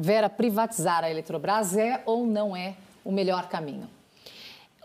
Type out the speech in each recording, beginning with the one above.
Vera, privatizar a Eletrobras é ou não é o melhor caminho?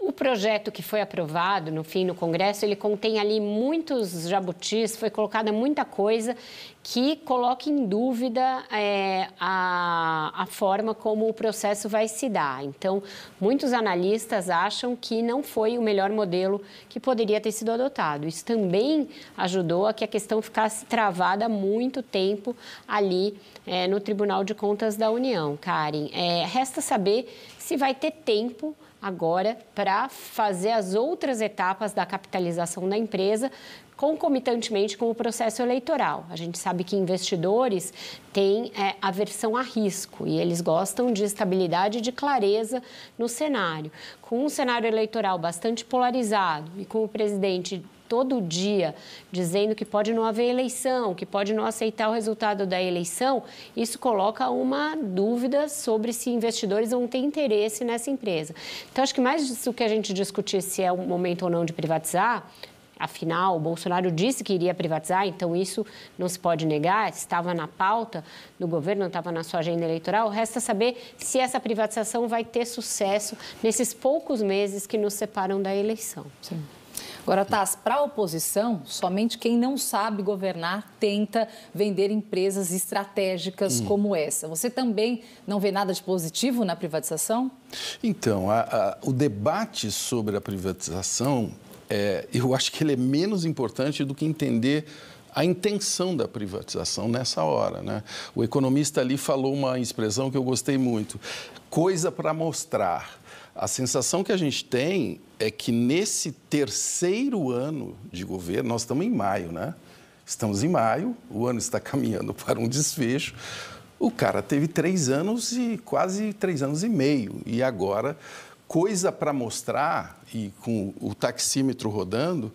O projeto que foi aprovado, no fim, no Congresso, ele contém ali muitos jabutis, foi colocada muita coisa que coloca em dúvida é, a, a forma como o processo vai se dar. Então, muitos analistas acham que não foi o melhor modelo que poderia ter sido adotado. Isso também ajudou a que a questão ficasse travada muito tempo ali é, no Tribunal de Contas da União, Karen. É, resta saber se vai ter tempo agora para fazer as outras etapas da capitalização da empresa concomitantemente com o processo eleitoral. A gente sabe que investidores têm é, aversão a risco e eles gostam de estabilidade e de clareza no cenário. Com um cenário eleitoral bastante polarizado e com o presidente todo dia dizendo que pode não haver eleição, que pode não aceitar o resultado da eleição, isso coloca uma dúvida sobre se investidores vão ter interesse nessa empresa. Então, acho que mais do que a gente discutir se é o momento ou não de privatizar, Afinal, o Bolsonaro disse que iria privatizar, então isso não se pode negar, estava na pauta do governo, estava na sua agenda eleitoral. Resta saber se essa privatização vai ter sucesso nesses poucos meses que nos separam da eleição. Sim. Agora, Taz, para a oposição, somente quem não sabe governar tenta vender empresas estratégicas hum. como essa. Você também não vê nada de positivo na privatização? Então, a, a, o debate sobre a privatização, é, eu acho que ele é menos importante do que entender a intenção da privatização nessa hora. Né? O economista ali falou uma expressão que eu gostei muito: coisa para mostrar. A sensação que a gente tem é que nesse terceiro ano de governo, nós estamos em maio, né? Estamos em maio, o ano está caminhando para um desfecho. O cara teve três anos e quase três anos e meio. E agora, coisa para mostrar, e com o taxímetro rodando,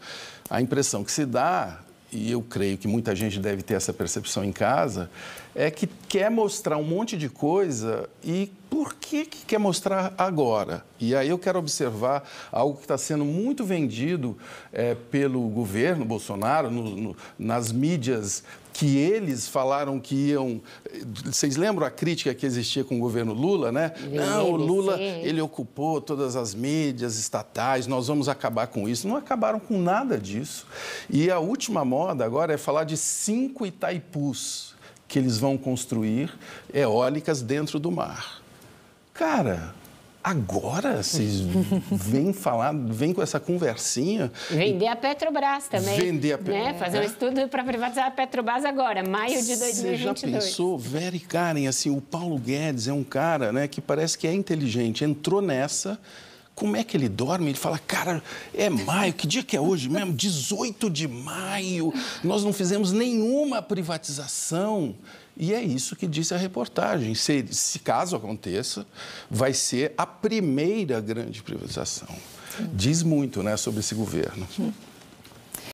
a impressão que se dá e eu creio que muita gente deve ter essa percepção em casa, é que quer mostrar um monte de coisa e por que, que quer mostrar agora? E aí eu quero observar algo que está sendo muito vendido é, pelo governo Bolsonaro, no, no, nas mídias que eles falaram que iam. Eh, vocês lembram a crítica que existia com o governo Lula, né? Não, o Lula sim. ele ocupou todas as mídias estatais, nós vamos acabar com isso. Não acabaram com nada disso. E a última moda agora é falar de cinco Itaipus que eles vão construir eólicas dentro do mar cara, agora vocês vêm falar, vêm com essa conversinha. Vender a Petrobras também. Vender a Petrobras. Né? Fazer um é. estudo para privatizar a Petrobras agora, maio de 2022. Você já pensou, Vera e Karen, assim, o Paulo Guedes é um cara né, que parece que é inteligente, entrou nessa como é que ele dorme? Ele fala, cara, é maio, que dia que é hoje mesmo? 18 de maio, nós não fizemos nenhuma privatização. E é isso que disse a reportagem. Se, se caso aconteça, vai ser a primeira grande privatização. Diz muito né, sobre esse governo.